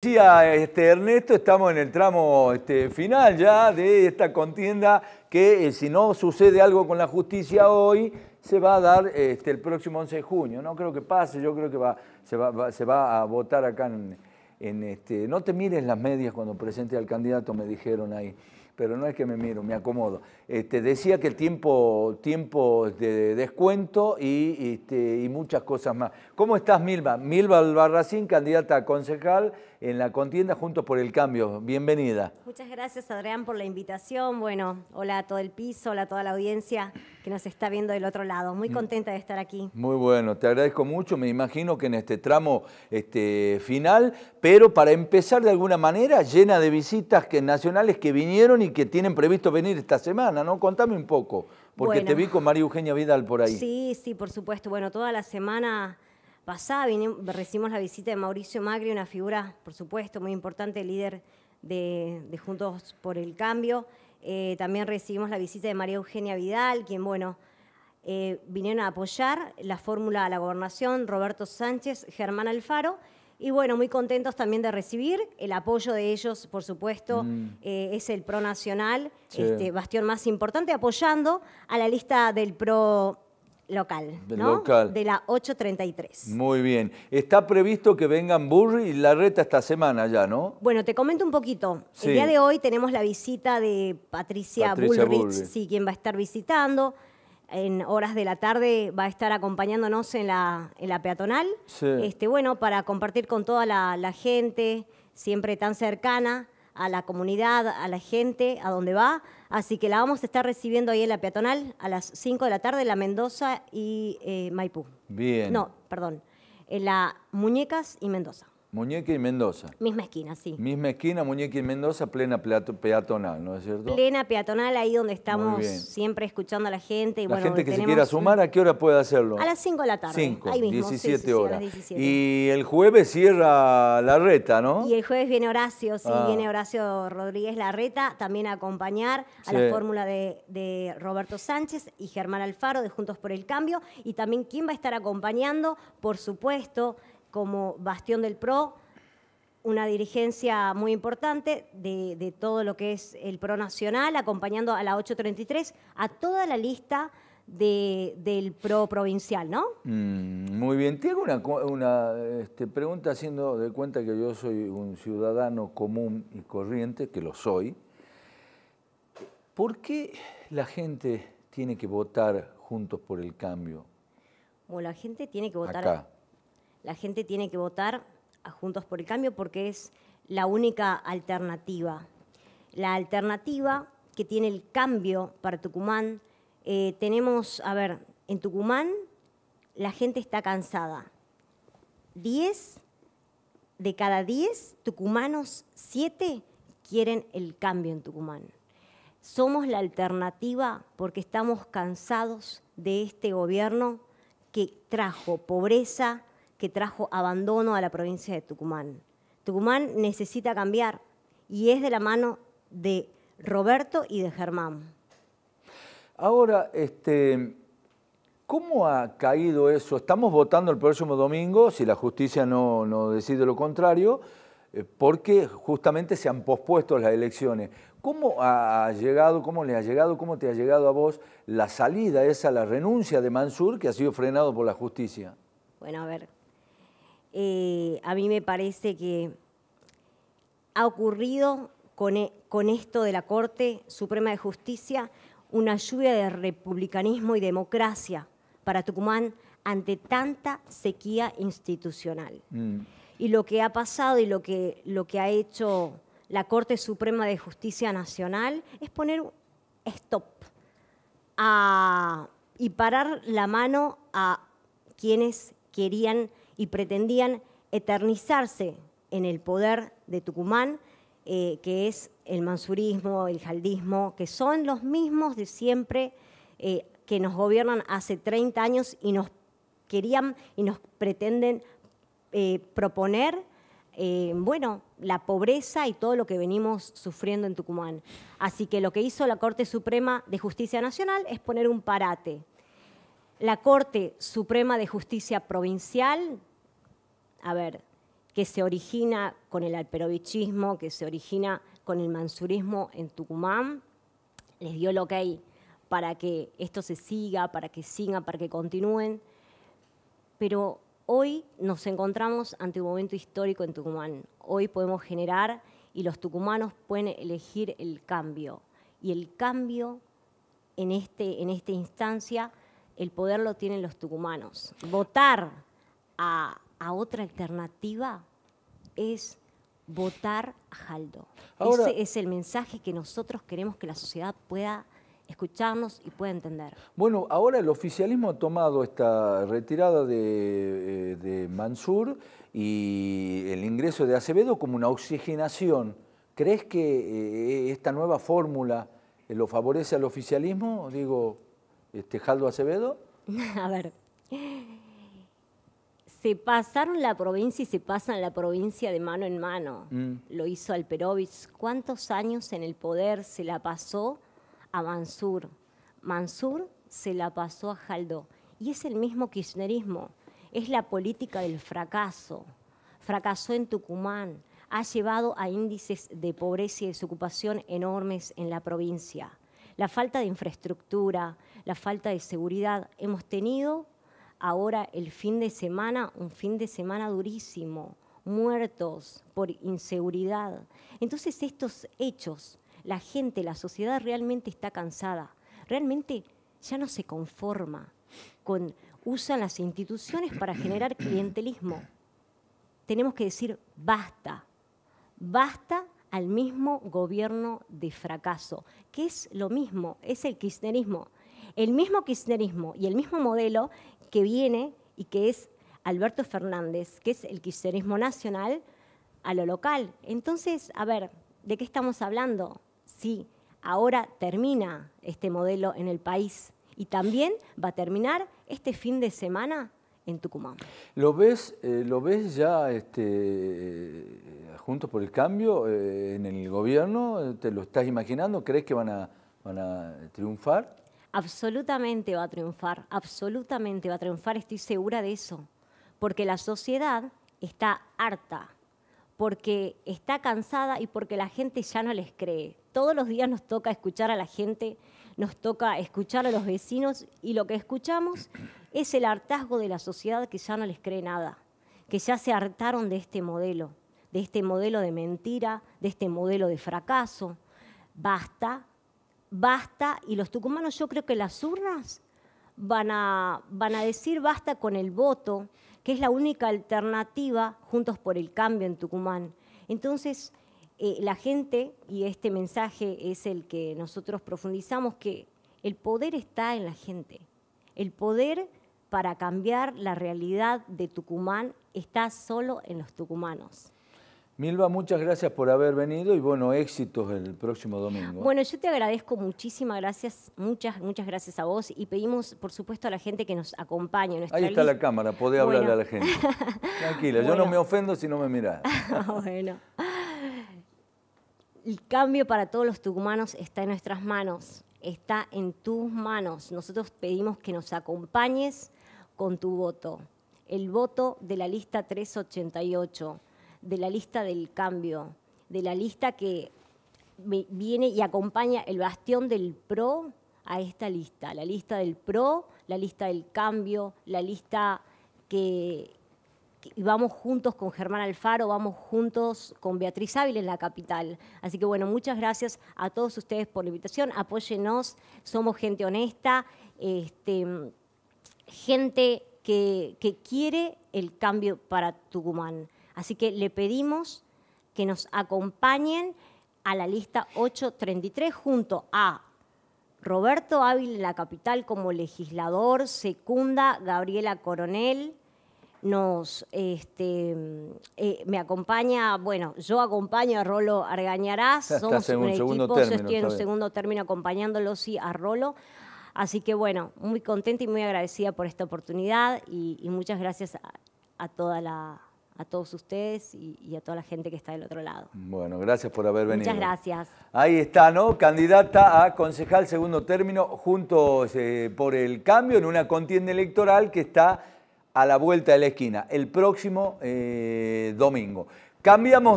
Decía este, Ernesto, estamos en el tramo este, final ya de esta contienda que eh, si no sucede algo con la justicia hoy, se va a dar este, el próximo 11 de junio. No creo que pase, yo creo que va, se, va, a votar acá en, este... No te mires las medias cuando presenté al candidato, me dijeron ahí, pero no es que me miro, me acomodo. Este, decía que el tiempo, tiempo de descuento este, y, muchas cosas más. ¿Cómo estás, Milva? Milva Albarracín, candidata a concejal en la contienda Juntos por el Cambio. Bienvenida. Muchas gracias, Adrián, por la invitación. Bueno, hola a todo el piso, hola a toda la audiencia que nos está viendo del otro lado. Muy mm. contenta de estar aquí. Muy bueno, te agradezco mucho. Me imagino que en este tramo este, final, pero para empezar de alguna manera, llena de visitas que, nacionales que vinieron y que tienen previsto venir esta semana, ¿no? Contame un poco, porque te vi con María Eugenia Vidal por ahí. Sí, sí, por supuesto. Bueno, toda la semana pasada recibimos la visita de Mauricio Macri, una figura, por supuesto, muy importante, líder de, Juntos por el Cambio. Eh, también recibimos la visita de María Eugenia Vidal, quien, bueno, eh, vinieron a apoyar la fórmula a la gobernación, Roberto Sánchez, Germán Alfaro. Y bueno, muy contentos también de recibir el apoyo de ellos, por supuesto, mm. eh, es el PRO Nacional, este, bastión más importante, apoyando a la lista del PRO local, ¿no? De la 8.33. Muy bien. Está previsto que vengan Burri y Larreta esta semana ya, ¿no? Bueno, te comento un poquito. El día de hoy tenemos la visita de Patricia, Bullrich, sí, quien va a estar visitando. En horas de la tarde va a estar acompañándonos en la, la peatonal. Este, bueno, para compartir con toda la gente, siempre tan cercana a la comunidad, a la gente, a donde va. Así que la vamos a estar recibiendo ahí en la peatonal a las 5 de la tarde, la Mendoza y eh, Maipú. Bien. No, perdón, en la Muñecas y Mendoza. Muñeca y Mendoza. Misma esquina, sí. Misma esquina, Muñeca y Mendoza, plena peatonal, ¿no es cierto? Plena peatonal, ahí donde estamos siempre escuchando a la gente. Y la gente que se quiera sumar, ¿a qué hora puede hacerlo? A las 5 de la tarde. 5, 17 horas. Y el jueves cierra la reta, ¿no? Y el jueves viene Horacio, sí, ah. viene Horacio Rodríguez Larreta, también a acompañar a la fórmula de, de Roberto Sánchez y Germán Alfaro de Juntos por el Cambio. Y también quién va a estar acompañando, por supuesto, como bastión del PRO, una dirigencia muy importante de, todo lo que es el PRO Nacional, acompañando a la 833, a toda la lista del PRO provincial, ¿no? Mm, muy bien. Te una, este, pregunta haciendo de cuenta que yo soy un ciudadano común y corriente, que lo soy. ¿Por qué la gente tiene que votar Juntos por el Cambio? ¿O la gente tiene que votar Acá la gente tiene que votar a Juntos por el Cambio porque es la única alternativa. La alternativa que tiene el cambio para Tucumán, eh, tenemos, a ver, en Tucumán la gente está cansada. 10 de cada 10 tucumanos, 7 quieren el cambio en Tucumán. Somos la alternativa porque estamos cansados de este gobierno que trajo pobreza, que trajo abandono a la provincia de Tucumán. Tucumán necesita cambiar y es de la mano de Roberto y de Germán. Ahora, este, ¿cómo ha caído eso? Estamos votando el próximo domingo, si la justicia no, no decide lo contrario, eh, porque justamente se han pospuesto las elecciones. ¿Cómo ha llegado, cómo le ha llegado, cómo te ha llegado a vos la salida esa, la renuncia de Mansur que ha sido frenado por la justicia? Bueno, a ver, eh, a mí me parece que ha ocurrido e, con, esto de la Corte Suprema de Justicia una lluvia de republicanismo y democracia para Tucumán ante tanta sequía institucional. Mm. Y lo que ha pasado y lo que, ha hecho la Corte Suprema de Justicia Nacional es poner stop y parar la mano a quienes querían y pretendían eternizarse en el poder de Tucumán, eh, que es el mansurismo, el jaldismo, que son los mismos de siempre eh, que nos gobiernan hace 30 años y nos querían y nos pretenden eh, proponer, bueno, la pobreza y todo lo que venimos sufriendo en Tucumán. Así que lo que hizo la Corte Suprema de Justicia Nacional es poner un parate. La Corte Suprema de Justicia Provincial a ver, que se origina con el alperovichismo, que se origina con el mansurismo en Tucumán, les dio lo que hay para que esto se siga, para que siga, para que continúen. Pero hoy nos encontramos ante un momento histórico en Tucumán. Hoy podemos generar y los tucumanos pueden elegir el cambio. Y el cambio en, este, en esta instancia, el poder lo tienen los tucumanos. Votar a a otra alternativa es votar a Jaldo. Ese es el mensaje que nosotros queremos que la sociedad pueda escucharnos y pueda entender. Bueno, ahora el oficialismo ha tomado esta retirada de, eh, Mansur y el ingreso de Acevedo como una oxigenación. ¿Crees que eh, esta nueva fórmula eh, lo favorece al oficialismo? Digo, este, Jaldo Acevedo. a ver, se pasaron la provincia y se pasan la provincia de mano en mano. Mm. Lo hizo Alperovich. ¿Cuántos años en el poder se la pasó a Mansur? Mansur se la pasó a Jaldó. Y es el mismo kirchnerismo. Es la política del fracaso. Fracasó en Tucumán. Ha llevado a índices de pobreza y desocupación enormes en la provincia. La falta de infraestructura, la falta de seguridad. Hemos tenido ahora el fin de semana, un fin de semana durísimo, muertos por inseguridad. Entonces estos hechos, la gente, la sociedad realmente está cansada, realmente ya no se conforma con usan las instituciones para generar clientelismo. Tenemos que decir basta, basta al mismo gobierno de fracaso, que es lo mismo, es el kirchnerismo el mismo kirchnerismo y el mismo modelo que viene y que es Alberto Fernández, que es el kirchnerismo nacional, a lo local. Entonces, a ver, ¿de qué estamos hablando? Sí, ahora termina este modelo en el país y también va a terminar este fin de semana en Tucumán. ¿Lo ves, eh, lo ves ya este, eh, Juntos por el Cambio eh, en el gobierno? ¿Te lo estás imaginando? ¿Crees que van a triunfar? absolutamente va a triunfar, absolutamente va a triunfar, estoy segura de eso, porque la sociedad está harta, porque está cansada y porque la gente ya no les cree. Todos los días nos toca escuchar a la gente, nos toca escuchar a los vecinos y lo que escuchamos es el hartazgo de la sociedad que ya no les cree nada, que ya se hartaron de este modelo, de este modelo de mentira, de este modelo de fracaso. Basta basta, y los tucumanos yo creo que las urnas van a, decir basta con el voto, que es la única alternativa juntos por el cambio en Tucumán. Entonces, eh, la gente, y este mensaje es el que nosotros profundizamos, que el poder está en la gente. El poder para cambiar la realidad de Tucumán está solo en los tucumanos. Milva, muchas gracias por haber venido y bueno, éxitos el próximo domingo. Bueno, yo te agradezco muchísimas gracias, muchas, muchas gracias a vos y pedimos, por supuesto, a la gente que nos acompañe. Ahí está la cámara, podés hablarle a la gente. Tranquila, yo no me ofendo si no me mirás. bueno. El cambio para todos los tucumanos está en nuestras manos, está en tus manos. Nosotros pedimos que nos acompañes con tu voto, el voto de la lista 388 de la lista del cambio, de la lista que viene y acompaña el bastión del PRO a esta lista, la lista del PRO, la lista del cambio, la lista que, vamos juntos con Germán Alfaro, vamos juntos con Beatriz Ávila en la capital. Así que bueno, muchas gracias a todos ustedes por la invitación, apóyenos, somos gente honesta, este, gente que quiere el cambio para Tucumán. Así que le pedimos que nos acompañen a la lista 833 junto a Roberto Ávila en la capital como legislador, secunda Gabriela Coronel, nos este, eh, me acompaña, bueno, yo acompaño a Rolo Argañarás, somos un, equipo, yo estoy en un segundo término acompañándolo sí a Rolo. Así que bueno, muy contenta y muy agradecida por esta oportunidad y, muchas gracias a toda la a todos ustedes y, a toda la gente que está del otro lado. Bueno, gracias por haber venido. Muchas gracias. Ahí está, ¿no? Candidata a concejal segundo término, junto eh, por el cambio, en una contienda electoral que está a la vuelta de la esquina, el próximo eh, domingo. Cambiamos de...